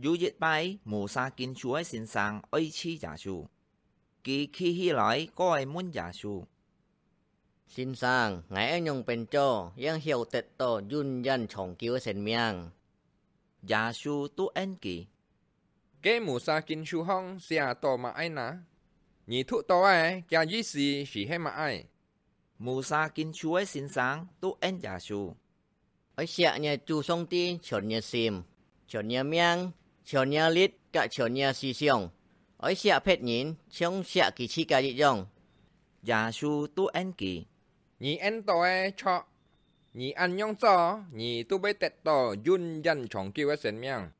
有一擺磨砂金樹嘅先生愛吃椰樹，佢企起來個係滿椰樹。先生，我應用變做應曉得到運人長久嘅生命。椰樹都恩記，嘅磨砂金樹香寫到嘛愛嗱，而讀到嘅嘅意思是係嘛愛。磨砂金樹嘅先生都恩椰樹，我寫呢注重啲全熱心，全熱命。chiều nhà lít cả chiều nhà xì xiong. Ôi xạ phết nhìn, chống xạ kỳ chi cả dị dòng. Giả su tu anh kỳ. nhị anh tổ e cho. nhị anh nhong cho, nhị tu bế tẹt tổ dùn dân chóng kêu sân miang.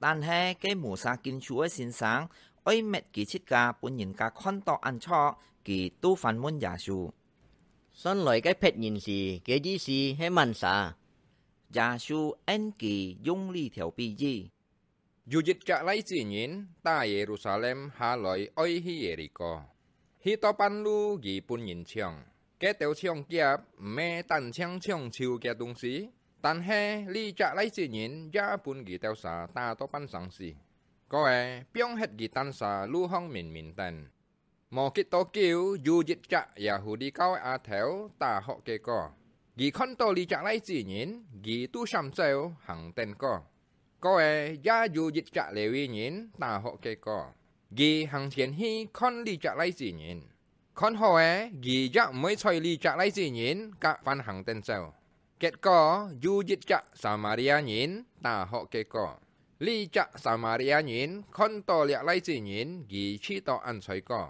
Tàn hè cái mùa sa kinh chúa xin sáng, ôi mệt kỳ chi cả, bốn nhìn cả con tổ ăn cho, kỳ tu phản môn giả su. Sơn lời cái phết nhìn gì, cái gì gì hay mặn xa. Giả su anh kỳ dung ly thiểu bì gì. ยูจิตจะไล่สิญินตาเยรูซาเล็มหาลอยอ้อยฮิเยริโกฮิตอปันลูกีปุ่นยินเชียงแกเตียวเชียงเกียบแม่ตันเชียงเชียงชิวแกตุงสีตันแฮลี่จะไล่สิญินยาปุ่นกีเตียวสาตาตอปันสังสีก็เอเปียงเฮ็ดกีตันสาลู่ห้องมินมินตันมอกิโตกิวยูจิตจะยาฮูดีเก้าอาแถวตาฮอกเกก็กีคอนโตลีจะไล่สิญินกีตู้ชัมเซลหังเต็นก็ Koe ya jujit cak lewi nyin ta ho ke ko. Gi hang chen hi kon li cak lai si nyin. Kon hoe gi ya mới choi li cak lai si nyin ka fan hang ten sao. Kết có jujit cak Samaria nyin ta ho ke ko. Li cak Samaria nyin kon to li lai si nyin gi chi to an choi ko.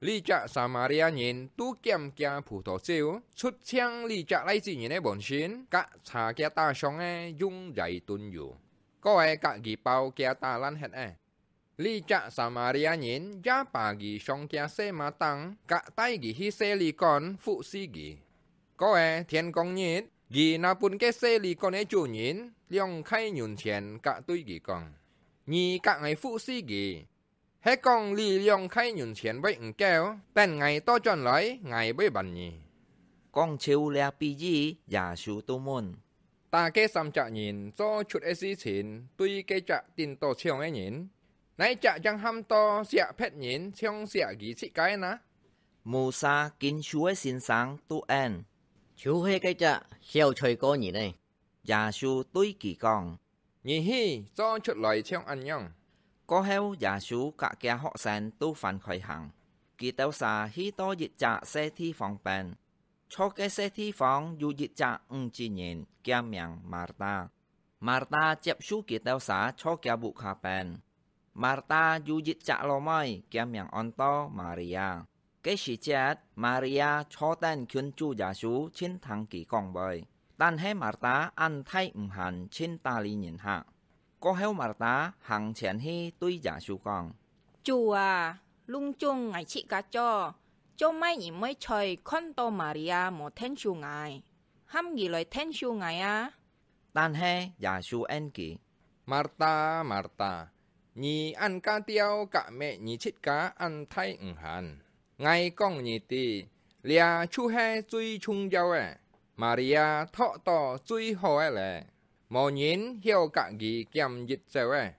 Li cak Samaria nyin tu kiam kia phụ tổ siêu. Chút chiang li cak lai si nyin e bon shin ka cha kia ta shong e dung dạy tun yu. có ai cả ghi bao kia ta lan hết à e. li cha Samaria nhìn gia bà gì song kia xe mà tăng cả tay ghi hi xe li con phụ si ghi có ai thiên công nhìn ghi na bún cái xe li con ấy e chủ nhìn liông khai nhuận tiền cả tui ghi con nhì cả ngày phụ si ghi hết con li liong khai nhuận tiền với ứng kéo tên ngày to tròn lấy ngày với bàn nhì con chiều lẹ pi gì giả sư tô môn ta cái xăm chạ nhìn cho chút ấy gì chín tuy cái chạ tin to chiều ấy nhìn nãy chạ chẳng ham to xạ phết nhìn trong xạ gì xị cái ná mù sa kín chúa xin sáng tu en chú hê cái chạ xeo chơi cô nhìn này già su tuy kỳ con nhìn hi cho chuột lời trong ăn nhong có heo già su cả kia họ sen tu phản khỏi hằng kỳ tao xa hi to dịch chạ xe thi phòng bèn Chokese thi phong yu yit cha ung chi nhìn kia miang Marta. Marta chép su kỳ teo xá cho kia bụ khá bèn. Marta yu yit cha lo mai kia miang on to Maria. Cái sĩ chết Maria cho tên khuyên chu giả su chín thằng kỳ con bơi. Tan hé Marta ăn thay ủng hẳn chín ta lý nhìn hạ. Có héo Marta hằng chén hi tuy giả su con. Chùa, lung chung ngài chị cá cho. จ้าไม่ยิ้มไม่ช่วยคนตัมาเรียโมเทิ้งชูง่ายห้ามยิ่งเลยเทิ้งชูง่ายอ่ะแต่เฮยาชูเอ็นกี้มาร์ตามาร์ตา你按家雕甲咩？你ฮ家按太唔行。我讲你哋，你阿出系最重要诶。玛利亚托到最好诶咧，无人晓甲伊兼日做诶。